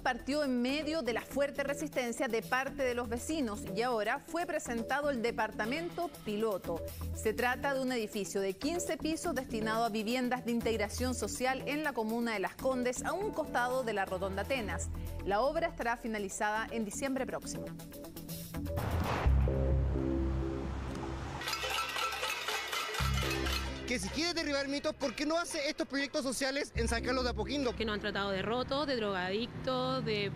partió en medio de la fuerte resistencia de parte de los vecinos y ahora fue presentado el departamento piloto. Se trata de un edificio de 15 pisos destinado a viviendas de integración social en la comuna de Las Condes, a un costado de la Rotonda Atenas. La obra estará finalizada en diciembre próximo. que si quiere derribar mitos, ¿por qué no hace estos proyectos sociales en San Carlos de Apoquindo? Que no han tratado de rotos, de drogadictos, de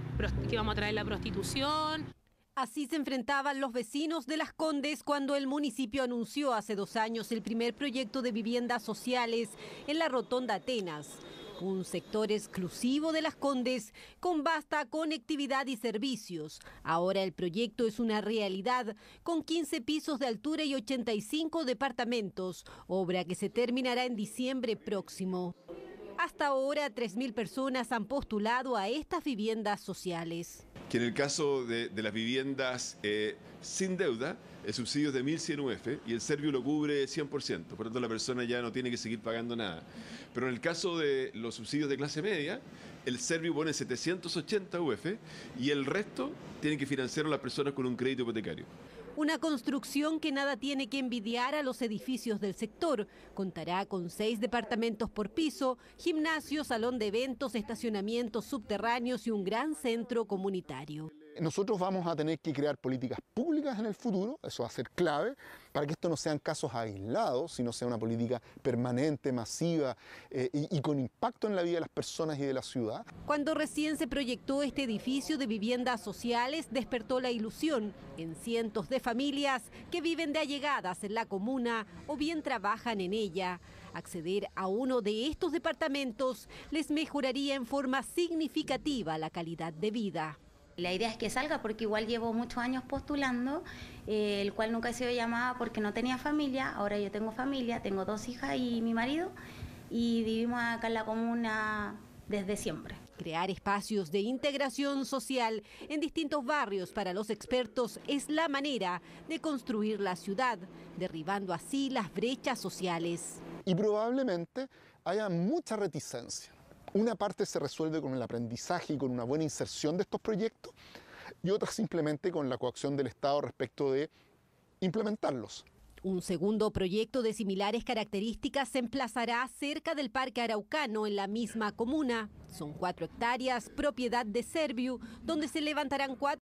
que vamos a traer la prostitución. Así se enfrentaban los vecinos de Las Condes cuando el municipio anunció hace dos años el primer proyecto de viviendas sociales en la Rotonda Atenas un sector exclusivo de las Condes con vasta conectividad y servicios. Ahora el proyecto es una realidad con 15 pisos de altura y 85 departamentos, obra que se terminará en diciembre próximo. Hasta ahora, 3.000 personas han postulado a estas viviendas sociales que en el caso de, las viviendas eh, sin deuda, el subsidio es de 1.100 UF y el Servio lo cubre 100%, por lo tanto la persona ya no tiene que seguir pagando nada. Pero en el caso de los subsidios de clase media, el Servio pone 780 UF y el resto tiene que financiar a las personas con un crédito hipotecario. Una construcción que nada tiene que envidiar a los edificios del sector. Contará con seis departamentos por piso, gimnasio, salón de eventos, estacionamientos subterráneos y un gran centro comunitario. Nosotros vamos a tener que crear políticas públicas en el futuro, eso va a ser clave, para que esto no sean casos aislados, sino sea una política permanente, masiva eh, y, con impacto en la vida de las personas y de la ciudad. Cuando recién se proyectó este edificio de viviendas sociales, despertó la ilusión en cientos de familias que viven de allegadas en la comuna o bien trabajan en ella. Acceder a uno de estos departamentos les mejoraría en forma significativa la calidad de vida. La idea es que salga porque igual llevo muchos años postulando, eh, el cual nunca he sido llamada porque no tenía familia, ahora yo tengo familia, tengo dos hijas y mi marido y vivimos acá en la comuna desde siempre. Crear espacios de integración social en distintos barrios para los expertos es la manera de construir la ciudad, derribando así las brechas sociales. Y probablemente haya mucha reticencia una parte se resuelve con el aprendizaje y con una buena inserción de estos proyectos y otra simplemente con la coacción del Estado respecto de implementarlos. Un segundo proyecto de similares características se emplazará cerca del Parque Araucano, en la misma comuna. Son cuatro hectáreas, propiedad de Serviu, donde se levantarán cuatro